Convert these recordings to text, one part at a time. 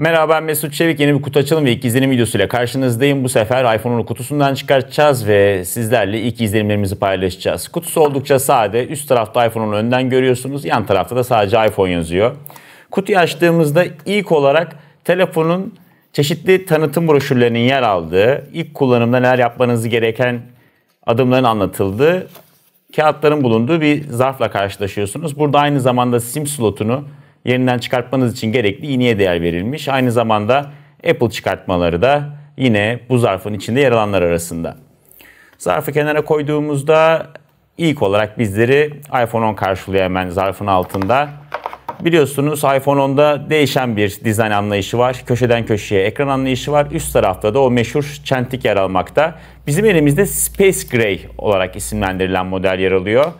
Merhaba ben Mesut Çevik. Yeni bir kutu açalım ve ilk izlenim videosuyla karşınızdayım. Bu sefer iPhone'un kutusundan çıkartacağız ve sizlerle ilk izlenimlerimizi paylaşacağız. Kutusu oldukça sade. Üst tarafta iPhone'un önden görüyorsunuz. Yan tarafta da sadece iPhone yazıyor. Kutuyu açtığımızda ilk olarak telefonun çeşitli tanıtım broşürlerinin yer aldığı, ilk kullanımda neler yapmanız gereken adımların anlatıldığı kağıtların bulunduğu bir zarfla karşılaşıyorsunuz. Burada aynı zamanda sim slotunu yeniden çıkartmanız için gerekli iğneye değer verilmiş. Aynı zamanda Apple çıkartmaları da yine bu zarfın içinde yer alanlar arasında. Zarfı kenara koyduğumuzda ilk olarak bizleri iPhone 10 karşılıyor hemen zarfın altında. Biliyorsunuz iPhone 10'da değişen bir dizayn anlayışı var. Köşeden köşeye ekran anlayışı var. Üst tarafta da o meşhur çentik yer almakta. Bizim elimizde Space Gray olarak isimlendirilen model yer alıyor.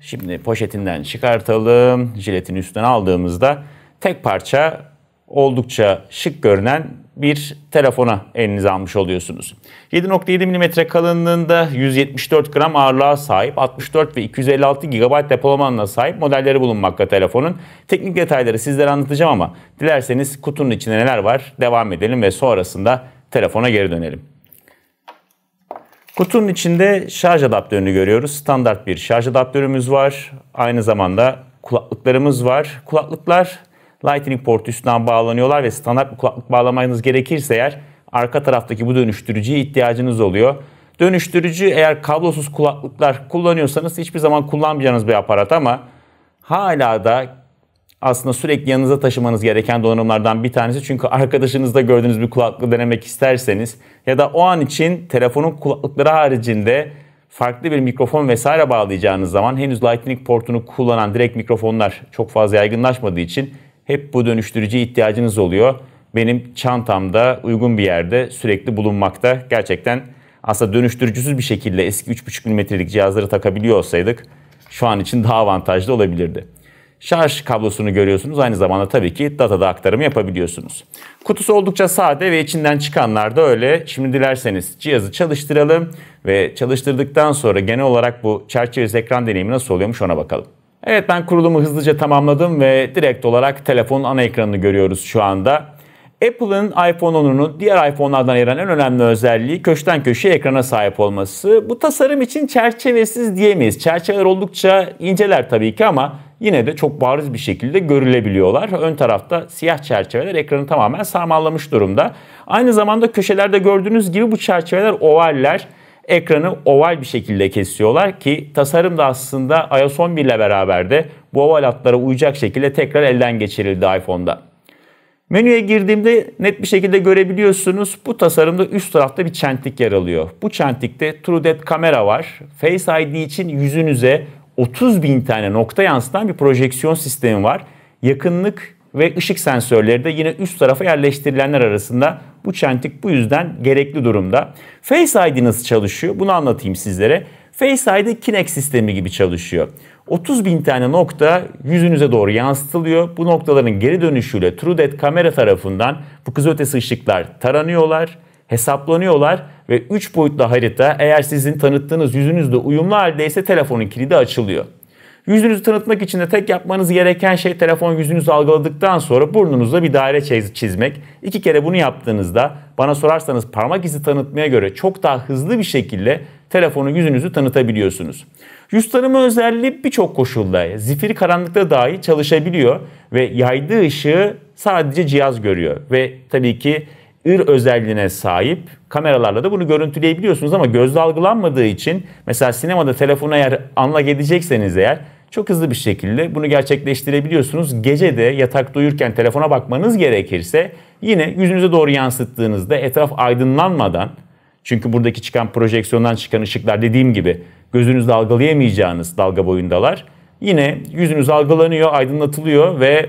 Şimdi poşetinden çıkartalım. Jiletin üstüne aldığımızda tek parça oldukça şık görünen bir telefona elinize almış oluyorsunuz. 7.7 mm kalınlığında 174 gram ağırlığa sahip 64 ve 256 GB depolamanla sahip modelleri bulunmakta telefonun. Teknik detayları sizlere anlatacağım ama dilerseniz kutunun içinde neler var devam edelim ve sonrasında telefona geri dönelim. Kutunun içinde şarj adaptörünü görüyoruz. Standart bir şarj adaptörümüz var. Aynı zamanda kulaklıklarımız var. Kulaklıklar Lightning port üstünden bağlanıyorlar ve standart bir kulaklık bağlamanız gerekirse eğer arka taraftaki bu dönüştürücüye ihtiyacınız oluyor. Dönüştürücü eğer kablosuz kulaklıklar kullanıyorsanız hiçbir zaman kullanmayacağınız bir aparat ama hala da aslında sürekli yanınıza taşımanız gereken donanımlardan bir tanesi. Çünkü arkadaşınızda gördüğünüz bir kulaklığı denemek isterseniz ya da o an için telefonun kulaklıkları haricinde farklı bir mikrofon vesaire bağlayacağınız zaman henüz Lightning portunu kullanan direkt mikrofonlar çok fazla yaygınlaşmadığı için hep bu dönüştürücü ihtiyacınız oluyor. Benim çantamda uygun bir yerde sürekli bulunmakta. Gerçekten aslında dönüştürücüsüz bir şekilde eski 3.5 mm'lik cihazları takabiliyor olsaydık şu an için daha avantajlı olabilirdi şarj kablosunu görüyorsunuz. Aynı zamanda tabii ki datada aktarım yapabiliyorsunuz. Kutusu oldukça sade ve içinden çıkanlar da öyle. Şimdi dilerseniz cihazı çalıştıralım ve çalıştırdıktan sonra genel olarak bu çerçevesiz ekran deneyimi nasıl oluyormuş ona bakalım. Evet ben kurulumu hızlıca tamamladım ve direkt olarak telefonun ana ekranını görüyoruz şu anda. Apple'ın iPhone 10'unun diğer iPhone'lardan ayıran en önemli özelliği köşeden köşeye ekrana sahip olması. Bu tasarım için çerçevesiz diyemeyiz. Çerçeveler oldukça inceler tabii ki ama yine de çok bariz bir şekilde görülebiliyorlar. Ön tarafta siyah çerçeveler ekranı tamamen sarmallamış durumda. Aynı zamanda köşelerde gördüğünüz gibi bu çerçeveler ovaller ekranı oval bir şekilde kesiyorlar ki tasarım da aslında iOS 11 ile beraber de bu oval hatlara uyacak şekilde tekrar elden geçirildi iPhone'da. Menüye girdiğimde net bir şekilde görebiliyorsunuz. Bu tasarımda üst tarafta bir çentik yer alıyor. Bu çentikte TrueDepth kamera var. Face ID için yüzünüze 30 bin tane nokta yansıtan bir projeksiyon sistemi var. Yakınlık ve ışık sensörleri de yine üst tarafa yerleştirilenler arasında bu çentik bu yüzden gerekli durumda. Face ID nasıl çalışıyor bunu anlatayım sizlere. Face ID Kinect sistemi gibi çalışıyor. 30 bin tane nokta yüzünüze doğru yansıtılıyor. Bu noktaların geri dönüşüyle TrueDet kamera tarafından bu kızötesi ışıklar taranıyorlar, hesaplanıyorlar ve 3 boyutlu harita eğer sizin tanıttığınız yüzünüzle uyumlu haldeyse telefonun kilidi açılıyor. Yüzünüzü tanıtmak için de tek yapmanız gereken şey telefon yüzünüzü algıladıktan sonra burnunuzda bir daire çiz çizmek. İki kere bunu yaptığınızda bana sorarsanız parmak izi tanıtmaya göre çok daha hızlı bir şekilde Telefonu yüzünüzü tanıtabiliyorsunuz. Yüz tanıma özelliği birçok koşulda, zifiri karanlıkta dahi çalışabiliyor ve yaydığı ışığı sadece cihaz görüyor. Ve tabii ki ır özelliğine sahip kameralarla da bunu görüntüleyebiliyorsunuz ama gözle algılanmadığı için mesela sinemada telefona eğer anla edecekseniz eğer çok hızlı bir şekilde bunu gerçekleştirebiliyorsunuz. Gece de yatakta uyurken telefona bakmanız gerekirse yine yüzünüze doğru yansıttığınızda etraf aydınlanmadan çünkü buradaki çıkan projeksiyondan çıkan ışıklar dediğim gibi gözünüzde algılayamayacağınız dalga boyundalar. Yine yüzünüz algılanıyor, aydınlatılıyor ve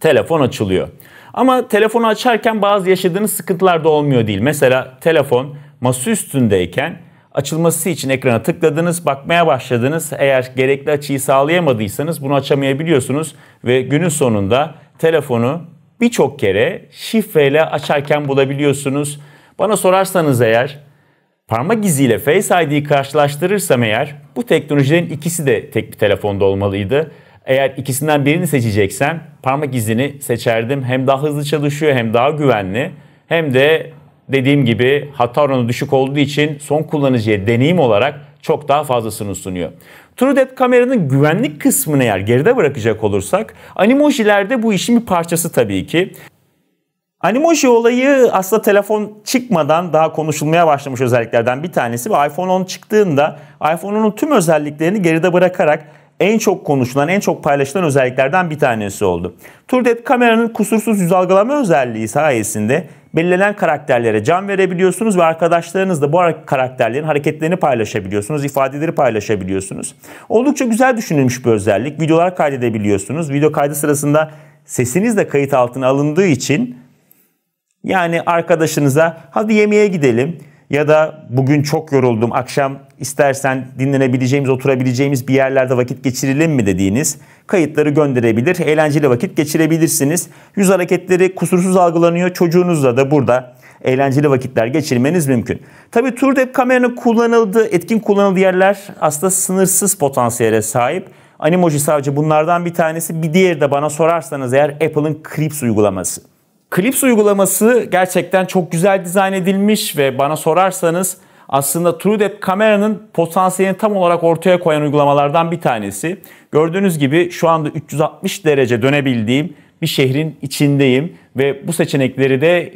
telefon açılıyor. Ama telefonu açarken bazı yaşadığınız sıkıntılar da olmuyor değil. Mesela telefon masa üstündeyken açılması için ekrana tıkladınız, bakmaya başladınız. Eğer gerekli açıyı sağlayamadıysanız bunu açamayabiliyorsunuz ve günün sonunda telefonu birçok kere şifreyle açarken bulabiliyorsunuz bana sorarsanız eğer parmak iziyle Face ID'yi karşılaştırırsam eğer bu teknolojilerin ikisi de tek bir telefonda olmalıydı. Eğer ikisinden birini seçeceksem parmak izini seçerdim. Hem daha hızlı çalışıyor hem daha güvenli hem de dediğim gibi hata oranı düşük olduğu için son kullanıcıya deneyim olarak çok daha fazlasını sunuyor. TrueDepth kameranın güvenlik kısmını eğer geride bırakacak olursak animojilerde bu işin bir parçası tabii ki. Animoji olayı aslında telefon çıkmadan daha konuşulmaya başlamış özelliklerden bir tanesi ve iPhone 10 çıktığında iPhone 10'un tüm özelliklerini geride bırakarak en çok konuşulan, en çok paylaşılan özelliklerden bir tanesi oldu. TrueDepth kameranın kusursuz yüz algılama özelliği sayesinde belirlenen karakterlere can verebiliyorsunuz ve arkadaşlarınızla bu karakterlerin hareketlerini paylaşabiliyorsunuz, ifadeleri paylaşabiliyorsunuz. Oldukça güzel düşünülmüş bir özellik. Videolar kaydedebiliyorsunuz. Video kaydı sırasında sesiniz de kayıt altına alındığı için yani arkadaşınıza hadi yemeğe gidelim ya da bugün çok yoruldum akşam istersen dinlenebileceğimiz oturabileceğimiz bir yerlerde vakit geçirelim mi dediğiniz kayıtları gönderebilir. Eğlenceli vakit geçirebilirsiniz. Yüz hareketleri kusursuz algılanıyor. Çocuğunuzla da burada eğlenceli vakitler geçirmeniz mümkün. Tabii TurDep kameranın kullanıldığı, etkin kullanıldığı yerler aslında sınırsız potansiyele sahip. Animoji sadece bunlardan bir tanesi. Bir diğeri de bana sorarsanız eğer Apple'ın Clips uygulaması. Clips uygulaması gerçekten çok güzel dizayn edilmiş ve bana sorarsanız aslında TrueDepth kameranın potansiyelini tam olarak ortaya koyan uygulamalardan bir tanesi. Gördüğünüz gibi şu anda 360 derece dönebildiğim bir şehrin içindeyim ve bu seçenekleri de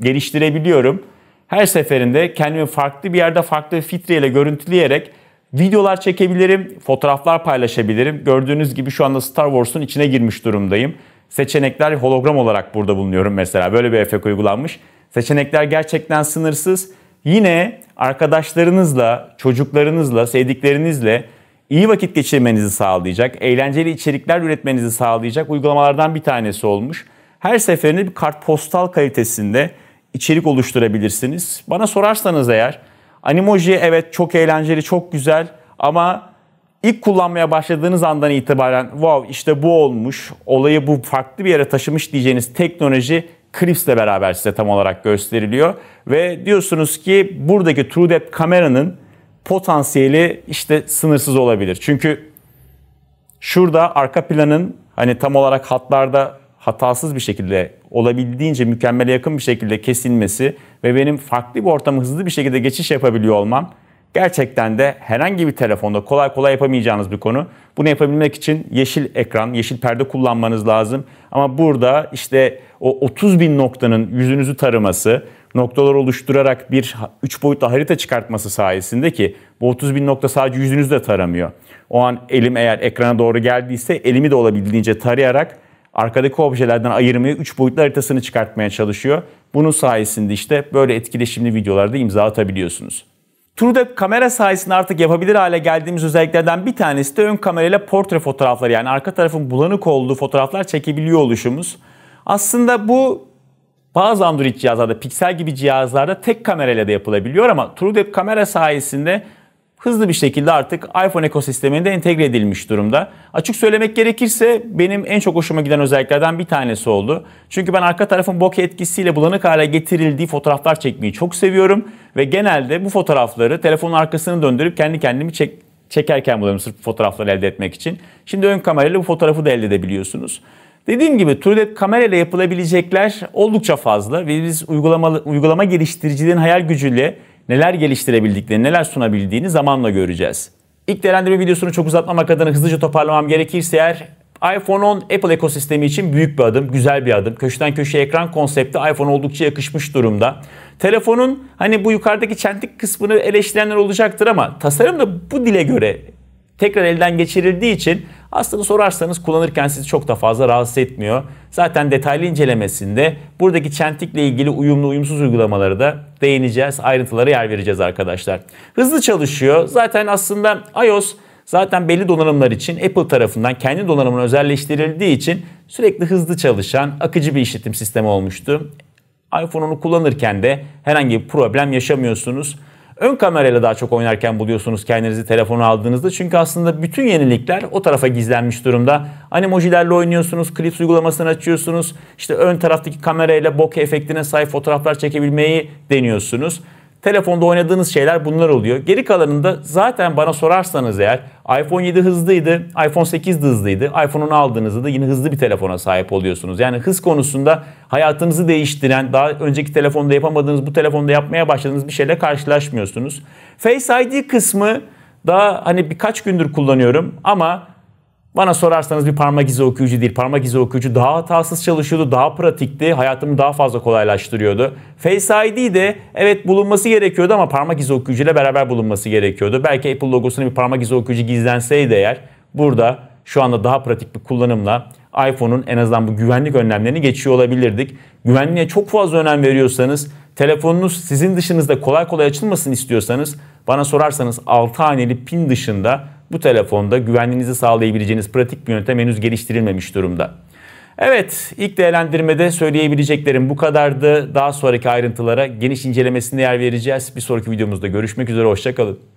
geliştirebiliyorum. Her seferinde kendimi farklı bir yerde farklı bir filtreyle görüntüleyerek videolar çekebilirim, fotoğraflar paylaşabilirim. Gördüğünüz gibi şu anda Star Wars'un içine girmiş durumdayım seçenekler hologram olarak burada bulunuyorum mesela. Böyle bir efekt uygulanmış. Seçenekler gerçekten sınırsız. Yine arkadaşlarınızla, çocuklarınızla, sevdiklerinizle iyi vakit geçirmenizi sağlayacak, eğlenceli içerikler üretmenizi sağlayacak uygulamalardan bir tanesi olmuş. Her seferinde bir kartpostal kalitesinde içerik oluşturabilirsiniz. Bana sorarsanız eğer Animoji evet çok eğlenceli, çok güzel ama ilk kullanmaya başladığınız andan itibaren wow işte bu olmuş, olayı bu farklı bir yere taşımış diyeceğiniz teknoloji Clips'le beraber size tam olarak gösteriliyor. Ve diyorsunuz ki buradaki TrueDepth kameranın potansiyeli işte sınırsız olabilir. Çünkü şurada arka planın hani tam olarak hatlarda hatasız bir şekilde olabildiğince mükemmele yakın bir şekilde kesilmesi ve benim farklı bir ortamı hızlı bir şekilde geçiş yapabiliyor olmam Gerçekten de herhangi bir telefonda kolay kolay yapamayacağınız bir konu. Bunu yapabilmek için yeşil ekran, yeşil perde kullanmanız lazım. Ama burada işte o 30 bin noktanın yüzünüzü taraması, noktalar oluşturarak bir 3 boyutlu harita çıkartması sayesinde ki bu 30 bin nokta sadece yüzünüzü de taramıyor. O an elim eğer ekrana doğru geldiyse elimi de olabildiğince tarayarak arkadaki objelerden ayırmayı 3 boyutlu haritasını çıkartmaya çalışıyor. Bunun sayesinde işte böyle etkileşimli videolarda imza atabiliyorsunuz. TrueDepth kamera sayesinde artık yapabilir hale geldiğimiz özelliklerden bir tanesi de ön kamerayla portre fotoğrafları yani arka tarafın bulanık olduğu fotoğraflar çekebiliyor oluşumuz. Aslında bu bazı Android cihazlarda, piksel gibi cihazlarda tek kamerayla da yapılabiliyor ama TrueDepth kamera sayesinde hızlı bir şekilde artık iPhone ekosisteminde entegre edilmiş durumda. Açık söylemek gerekirse benim en çok hoşuma giden özelliklerden bir tanesi oldu. Çünkü ben arka tarafın bokeh etkisiyle bulanık hale getirildiği fotoğraflar çekmeyi çok seviyorum. Ve genelde bu fotoğrafları telefonun arkasını döndürüp kendi kendimi çek çekerken buluyorum sırf fotoğrafları elde etmek için. Şimdi ön kamerayla bu fotoğrafı da elde edebiliyorsunuz. Dediğim gibi TrueDepth kamerayla yapılabilecekler oldukça fazla ve biz uygulama, uygulama geliştiricilerin hayal gücüyle neler geliştirebildiklerini, neler sunabildiğini zamanla göreceğiz. İlk değerlendirme videosunu çok uzatmamak adına hızlıca toparlamam gerekirse eğer iPhone 10 Apple ekosistemi için büyük bir adım, güzel bir adım. Köşeden köşeye ekran konsepti iPhone oldukça yakışmış durumda. Telefonun hani bu yukarıdaki çentik kısmını eleştirenler olacaktır ama tasarım da bu dile göre tekrar elden geçirildiği için aslında sorarsanız kullanırken sizi çok da fazla rahatsız etmiyor. Zaten detaylı incelemesinde buradaki çentikle ilgili uyumlu uyumsuz uygulamaları da değineceğiz. Ayrıntılara yer vereceğiz arkadaşlar. Hızlı çalışıyor. Zaten aslında iOS zaten belli donanımlar için Apple tarafından kendi donanımına özelleştirildiği için sürekli hızlı çalışan akıcı bir işletim sistemi olmuştu. iPhone'unu kullanırken de herhangi bir problem yaşamıyorsunuz ön kamerayla daha çok oynarken buluyorsunuz kendinizi telefonu aldığınızda. Çünkü aslında bütün yenilikler o tarafa gizlenmiş durumda. Animojilerle oynuyorsunuz, klips uygulamasını açıyorsunuz. İşte ön taraftaki kamerayla bokeh efektine sahip fotoğraflar çekebilmeyi deniyorsunuz. Telefonda oynadığınız şeyler bunlar oluyor. Geri kalanında zaten bana sorarsanız eğer iPhone 7 hızlıydı, iPhone 8 de hızlıydı. iPhone aldığınızda da yine hızlı bir telefona sahip oluyorsunuz. Yani hız konusunda hayatınızı değiştiren, daha önceki telefonda yapamadığınız, bu telefonda yapmaya başladığınız bir şeyle karşılaşmıyorsunuz. Face ID kısmı daha hani birkaç gündür kullanıyorum ama bana sorarsanız bir parmak izi okuyucu değil. Parmak izi okuyucu daha hatasız çalışıyordu, daha pratikti, hayatımı daha fazla kolaylaştırıyordu. Face ID de evet bulunması gerekiyordu ama parmak izi okuyucu ile beraber bulunması gerekiyordu. Belki Apple logosuna bir parmak izi okuyucu gizlenseydi eğer burada şu anda daha pratik bir kullanımla iPhone'un en azından bu güvenlik önlemlerini geçiyor olabilirdik. Güvenliğe çok fazla önem veriyorsanız, telefonunuz sizin dışınızda kolay kolay açılmasın istiyorsanız bana sorarsanız 6 haneli pin dışında bu telefonda güvenliğinizi sağlayabileceğiniz pratik bir yöntem henüz geliştirilmemiş durumda. Evet, ilk değerlendirmede söyleyebileceklerim bu kadardı. Daha sonraki ayrıntılara geniş incelemesine yer vereceğiz. Bir sonraki videomuzda görüşmek üzere, hoşçakalın.